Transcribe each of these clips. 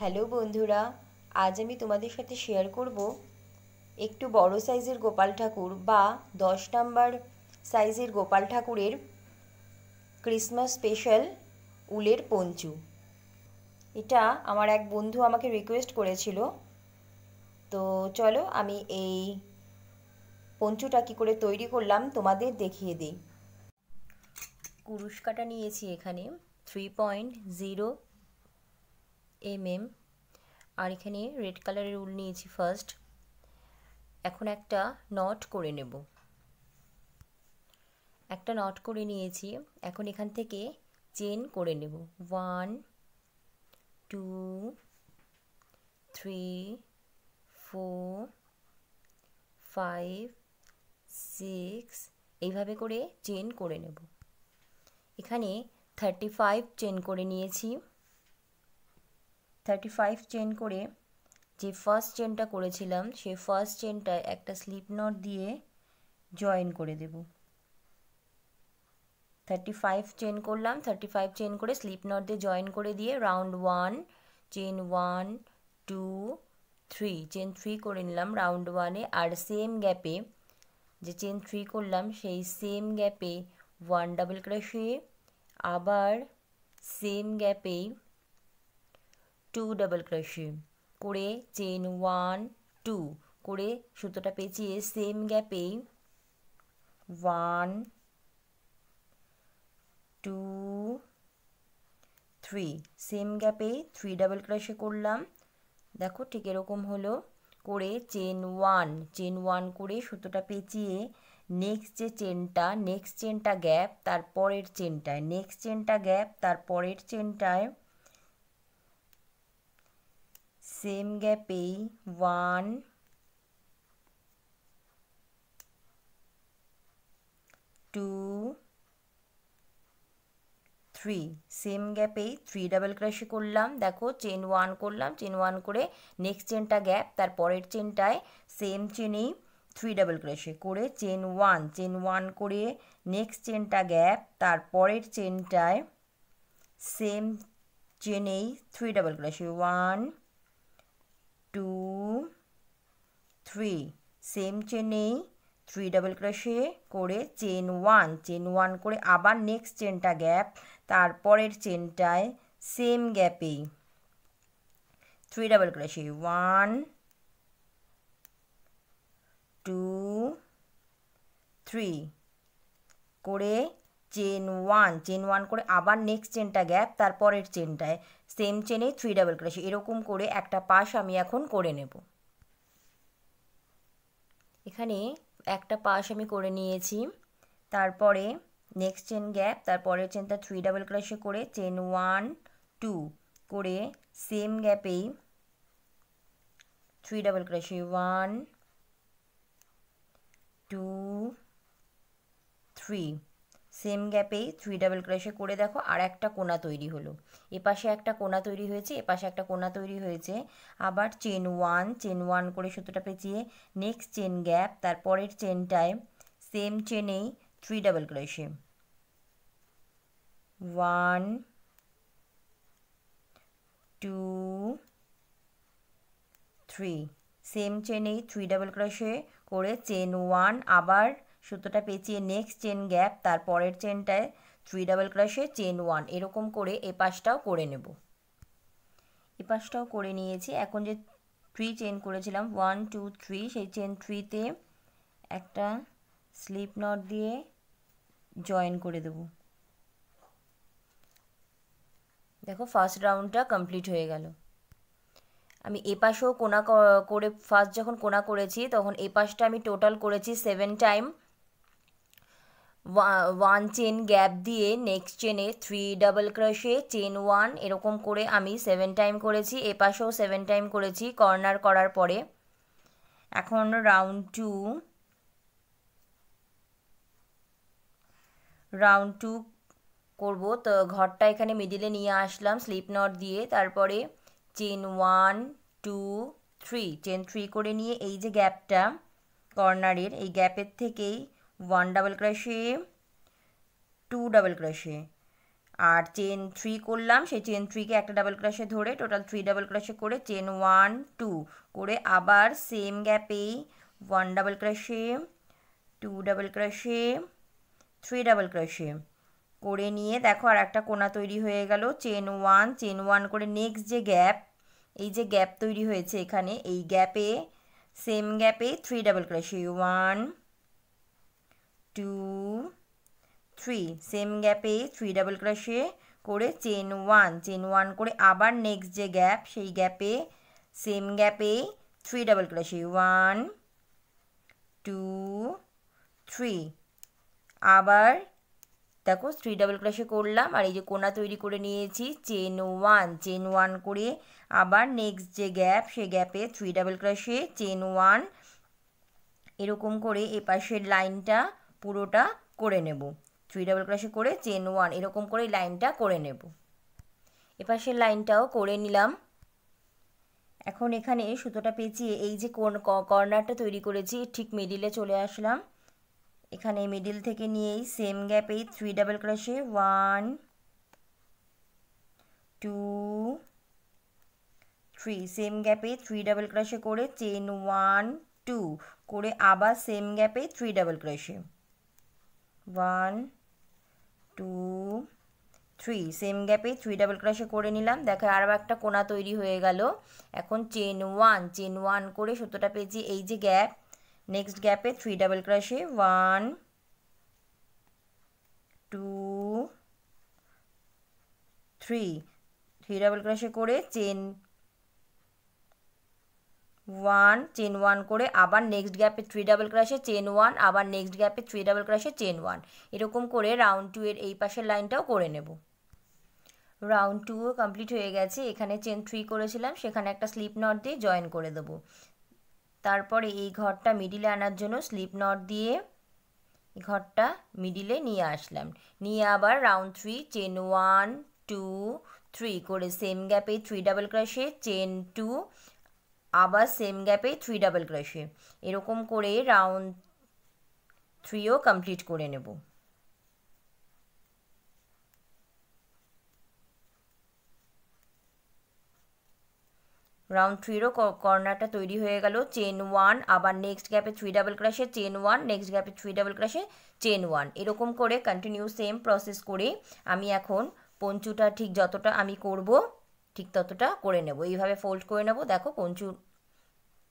hello বন্ধুরা আজ আমি তোমাদের সাথে শেয়ার করব একটু বড় সাইজের গোপাল ঠাকুর বা দশ নাম্বার সাইজের গোপাল ঠাকুরের ক্রিসমাস স্পেশাল উলের পঞ্চু এটা আমার এক বন্ধু আমাকে রিকোয়েস্ট করেছিল তো চলো আমি এই পঞ্চুটা কী করে তৈরি করলাম তোমাদের দেখিয়ে দিই কুরুশকাটা নিয়েছি এখানে three point zero M M আর এখানে রেড কালারের উল নিয়েছি ফার্স্ট এখন একটা নট করে নেব একটা নট করে নিয়েছি এখন এখান থেকে চেন করে নেব one two three four five six এইভাবে করে চেন করে নেব এখানে থার্টি ফাইভ চেন করে নিয়েছি থার্টি ফাইভ চেন করে যে ফার্স্ট চেনটা করেছিলাম সে ফার্স্ট চেনটায় একটা স্লিপ নট দিয়ে জয়েন করে দেব থার্টি ফাইভ চেন করলাম থার্টি ফাইভ চেন করে স্লিপ নট দিয়ে জয়েন করে দিয়ে round one chain one two three chain three করে নিলাম রাউন্ড ওয়ানে আর সেম গ্যাপে যে চেন থ্রি করলাম সেই সেম গ্যাপে ওয়ান ডাবল ক্রাশে আবার সেম গ্যাপেই টু ডাবল ক্রাশে করে চেন ওয়ান টু করে সুতোটা পেঁচিয়ে সেম গ্যাপেই ওয়ান টু থ্রি সেম গ্যাপে থ্রি ডাবল ক্রাশে করলাম দেখো ঠিক এরকম হলো করে চেন ওয়ান চেন ওয়ান করে সুতোটা পেঁচিয়ে নেক্সট যে চেনটা নেক্সট চেনটা গ্যাপ তারপরের চেনটায় নেক্সট চেনটা গ্যাপ তারপরের চেনটায় same gap A 1 2 three same গ্যাপেই থ্রি ডাবল ক্রাশে করলাম দেখো চেন ওয়ান করলাম চেন ওয়ান করে নেক্সট চেনটা গ্যাপ তার পরের চেনটায় সেম চেনেই থ্রি ডাবল ক্রাশে করে চেন ওয়ান চেন ওয়ান করে নেক্সট চেনটা গ্যাপ তার পরের চেনটায় সেম চেনেই three double crochet one two three same চেনেই থ্রি ডাবল ক্রোশে করে চেন ওয়ান চেন ওয়ান করে আবার নেক্সট চেনটা গ্যাপ তারপরের চেনটায় সেম গ্যাপেই three double crochet one two three করে চেন ওয়ান চেন ওয়ান করে আবার নেক্সট চেনটা গ্যাপ তারপরের চেনটায় সেম চেনে থ্রি ডাবল ক্রোশে এরকম করে একটা পাশ আমি এখন করে নেব এখানে একটা পাশ আমি করে নিয়েছি তারপরে নেক্সট চেন গ্যাপ তারপরের চেনটা থ্রি ডাবল ক্রাশে করে চেন ওয়ান টু করে সেম গ্যাপেই three double crochet one two three same গ্যাপেই থ্রি ডাবল ক্রোশে করে দেখো আর একটা কোনা তৈরি হলো এপাশে একটা কোনা তৈরি হয়েছে এপাশে একটা কোনা তৈরি হয়েছে আবার চেন ওয়ান চেন ওয়ান করে সুতোটা পেঁচিয়ে নেক্সট চেন গ্যাপ তারপরের চেনটায় সেম চেনেই three double crochet one two three same চেনেই থ্রি ডাবল ক্রোশে করে চেন ওয়ান আবার সুতোটা পেঁচিয়ে নেক্সট চেন গ্যাপ তার পরের চেনটায় three double crochet chain one এরকম করে এ পাশটাও করে নেব এ পাশটাও করে নিয়েছি এখন যে থ্রি চেন করেছিলাম ওয়ান টু থ্রি সেই চেন থ্রিতে একটা স্লিপ নট দিয়ে জয়েন করে দেব দেখো ফার্স্ট রাউন্ডটা কমপ্লিট হয়ে গেল আমি এপাশেও কোনা করে ফার্স্ট যখন কোনা করেছি তখন এপাশটা আমি টোটাল করেছি seven time one chain gap দিয়ে নেক্সট চেনে three double crochet chain one এরকম করে আমি সেভেন টাইম করেছি এপাশেও সেভেন টাইম করেছি কর্নার করার পরে এখন রাউন্ড টু রাউন্ড টু করব তো ঘরটা এখানে মিডিলে নিয়ে আসলাম স্লিপ নট দিয়ে তারপরে chain one two three chain three করে নিয়ে এই যে গ্যাপটা কর্নারের এই গ্যাপের থেকেই 1 ডাবল ক্রোশিয়ে 2 ডাবল ক্রোশিয়ে আর চেন থ্রি করলাম সেই চেন থ্রিকে একটা ডাবল ক্রাশে ধরে টোটাল থ্রি ডাবল ক্রাশে করে চেন ওয়ান টু করে আবার সেম গ্যাপেই one double crochet two double crochet three double crochet করে নিয়ে দেখো আর একটা কোনা তৈরি হয়ে গেল চেন ওয়ান চেন ওয়ান করে নেক্সট যে গ্যাপ এই যে গ্যাপ তৈরি হয়েছে এখানে এই গ্যাপে সেম গ্যাপে three double crochet one two three same গ্যাপে থ্রি ডাবল ক্রাশে করে চেন ওয়ান চেন ওয়ান করে আবার নেক্সট যে গ্যাপ সেই গ্যাপে সেম গ্যাপে three double crochet one two three আবার দেখো থ্রি ডাবল ক্রাশে করলাম আর এই যে কোনা তৈরি করে নিয়েছি চেন ওয়ান চেন ওয়ান করে আবার নেক্সট যে গ্যাপ সে গ্যাপে three double crochet chain one এরকম করে এপাশের লাইনটা পুরোটা করে নেব থ্রি ডাবল ক্রাশে করে চেন ওয়ান এরকম করে লাইনটা করে নেব এপাশের লাইনটাও করে নিলাম এখন এখানে সুতোটা পেঁচিয়ে এই যে কোন কর্নারটা তৈরি করেছি ঠিক মিডিলে চলে আসলাম এখানে মিডিল থেকে নিয়েই সেম গ্যাপেই three double crochet one two three same গ্যাপে থ্রি ডাবল ক্রাশে করে চেন ওয়ান টু করে আবার সেম গ্যাপে three double crochet one two three same গ্যাপে থ্রি ডাবল ক্রোশে করে নিলাম দেখো আরও একটা কোনা তৈরি হয়ে গেল এখন চেন ওয়ান চেন ওয়ান করে সত্যটা পেয়েছি এই যে গ্যাপ নেক্সট গ্যাপে three double crochet one two three three double crochet করে চেন ওয়ান চেন ওয়ান করে আবার নেক্সট গ্যাপে three double crochet chain one আবার নেক্সট গ্যাপে three double crochet chain one এরকম করে রাউন্ড টু এর এই পাশের লাইনটাও করে নেব রাউন্ড টুও কমপ্লিট হয়ে গেছে এখানে চেন থ্রি করেছিলাম সেখানে একটা স্লিপ নট দিয়ে জয়েন করে দেবো তারপরে এই ঘরটা মিডিলে আনার জন্য স্লিপ নট দিয়ে ঘরটা মিডিলে নিয়ে আসলাম নিয়ে আবার round three chain one two three করে সেম গ্যাপে three double crochet chain two আবার সেম গ্যাপে থ্রি ডাবল ক্রাশে এরকম করে রাউন্ড থ্রিও কমপ্লিট করে নেব রাউন্ড থ্রিরও কর্নারটা তৈরি হয়ে গেল চেন ওয়ান আবার নেক্সট গ্যাপে three double crochet chain one next গ্যাপে three double crochet chain one এরকম করে কন্টিনিউ সেম প্রসেস করে আমি এখন পঞ্চুটা ঠিক যতটা আমি করব ঠিক ততটা করে নেব এইভাবে ফোল্ড করে নেব দেখো কঞ্চু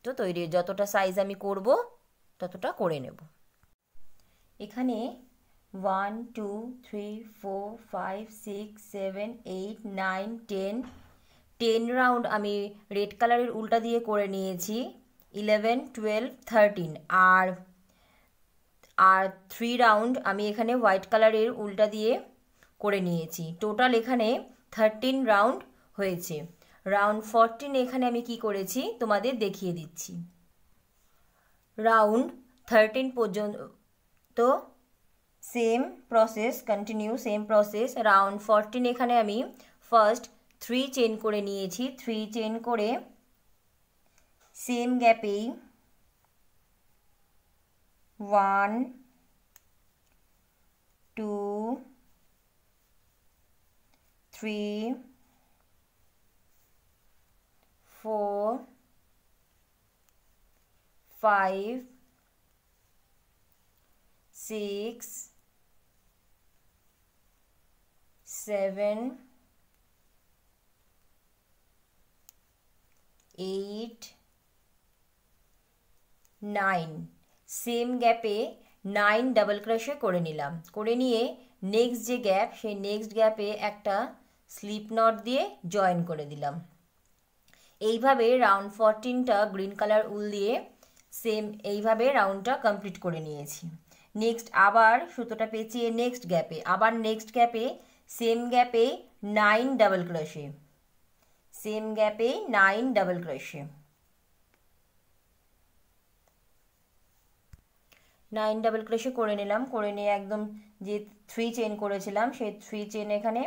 তো তৈরি যতটা সাইজ আমি করব ততটা করে নেব এখানে one two three four five six seven eight nine ten ten round আমি রেড কালারের উল্টা দিয়ে করে নিয়েছি ইলেভেন টুয়েলভ থার্টিন আর আর থ্রি রাউন্ড আমি এখানে হোয়াইট কালারের উল্টা দিয়ে করে নিয়েছি টোটাল এখানে থার্টিন রাউন্ড হয়েছে রাউন্ড ফরটিন এখানে আমি কি করেছি তোমাদের দেখিয়ে দিচ্ছি রাউন্ড থার্টিন পর্যন্ত same process continue same process round fourteen এখানে আমি ফার্স্ট থ্রি চেন করে নিয়েছি থ্রি চেন করে সেম গ্যাপেই one two three four five six seven eight nine same গ্যাপে নাইন ডাবল ক্রোশে করে নিলাম করে নিয়ে নেক্সট যে গ্যাপ সেই নেক্সট গ্যাপে একটা স্লিপ নট দিয়ে জয়েন করে দিলাম এইভাবে রাউন্ড ফরটিনটা গ্রিন কালার উল দিয়ে সেম এইভাবে রাউন্ডটা কমপ্লিট করে নিয়েছি নেক্সট আবার সুতোটা পেঁচিয়ে নেক্সট গ্যাপে আবার নেক্সট গ্যাপে সেম গ্যাপে নাইন ডাবল ক্রশে সেম গ্যাপে nine double crochet nine double crochet করে নিলাম করে নিয়ে একদম যে থ্রি চেন করেছিলাম সেই থ্রি চেন এখানে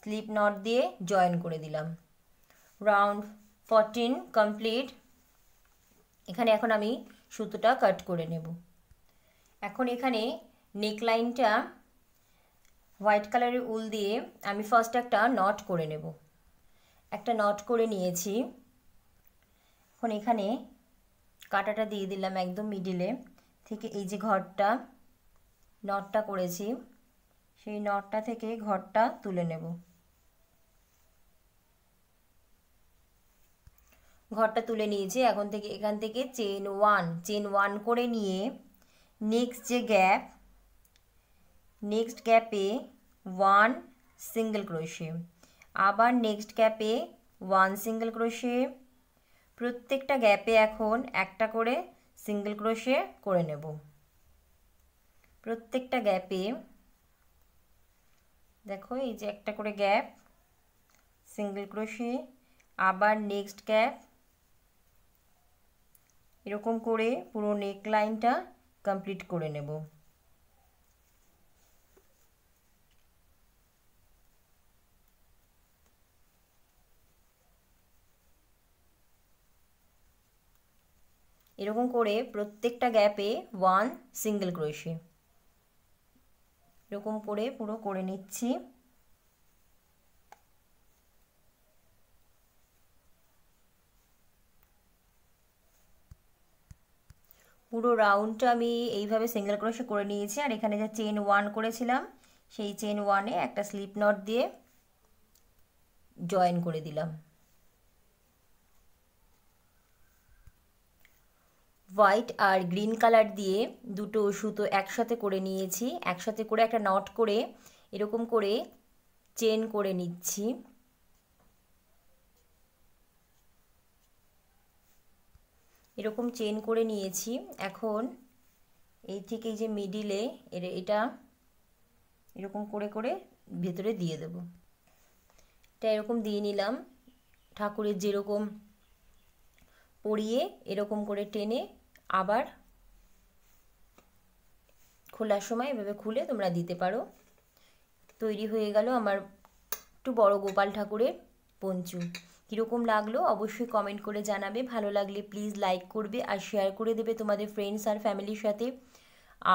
স্লিপ নট দিয়ে জয়েন করে দিলাম রাউন্ড ফরটিন কমপ্লিট এখানে এখন আমি সুতোটা কাট করে নেব এখন এখানে নেকলাইনটা হোয়াইট কালারের উল দিয়ে আমি ফার্স্ট একটা নট করে নেব একটা নট করে নিয়েছি এখন এখানে কাটাটা দিয়ে দিলাম একদম মিডিলে থেকে এই যে ঘরটা নটটা করেছি সেই নটটা থেকে ঘরটা তুলে নেব ঘরটা তুলে নিয়েছি এখন থেকে এখান থেকে চেন ওয়ান চেন ওয়ান করে নিয়ে নেক্সট যে গ্যাপ নেক্সট গ্যাপে ওয়ান সিঙ্গেল ক্রোশে আবার নেক্সট গ্যাপে ওয়ান সিঙ্গেল ক্রোশে প্রত্যেকটা গ্যাপে এখন একটা করে সিঙ্গেল ক্রোশে করে নেব প্রত্যেকটা গ্যাপে দেখো এই যে একটা করে গ্যাপ সিঙ্গেল ক্রোশে আবার নেক্সট গ্যাপ এরকম করে পুরো নেক লাইনটা কমপ্লিট করে নেব এরকম করে প্রত্যেকটা গ্যাপে ওয়ান সিঙ্গেল ক্রোশে এরকম করে পুরো করে নিচ্ছি পুরো রাউন্ডটা আমি এইভাবে সিঙ্গেল ক্রোশে করে নিয়েছি আর এখানে যে চেন ওয়ান করেছিলাম সেই চেন ওয়ানে একটা স্লিপ নট দিয়ে জয়েন করে দিলাম হোয়াইট আর গ্রিন কালার দিয়ে দুটো সুতো একসাথে করে নিয়েছি একসাথে করে একটা নট করে এরকম করে চেন করে নিচ্ছি এরকম চেন করে নিয়েছি এখন এই থেকে এই যে মিডিলে এর এটা এরকম করে করে ভেতরে দিয়ে দেব এটা এরকম দিয়ে নিলাম ঠাকুরের যেরকম পরিয়ে এরকম করে টেনে আবার খোলার সময় এভাবে খুলে তোমরা দিতে পারো তৈরি হয়ে গেল আমার একটু বড় গোপাল ঠাকুরের পঞ্চু কীরকম লাগলো অবশ্যই কমেন্ট করে জানাবে ভালো লাগলে প্লিজ লাইক করবে আর শেয়ার করে দেবে তোমাদের ফ্রেন্ডস আর ফ্যামিলির সাথে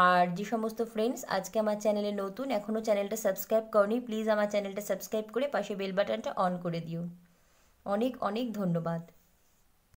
আর যে সমস্ত ফ্রেন্ডস আজকে আমার চ্যানেলে নতুন এখনও চ্যানেলটা সাবস্ক্রাইব করনি প্লিজ আমার চ্যানেলটা সাবস্ক্রাইব করে পাশে বেল বাটনটা অন করে দিও অনেক অনেক ধন্যবাদ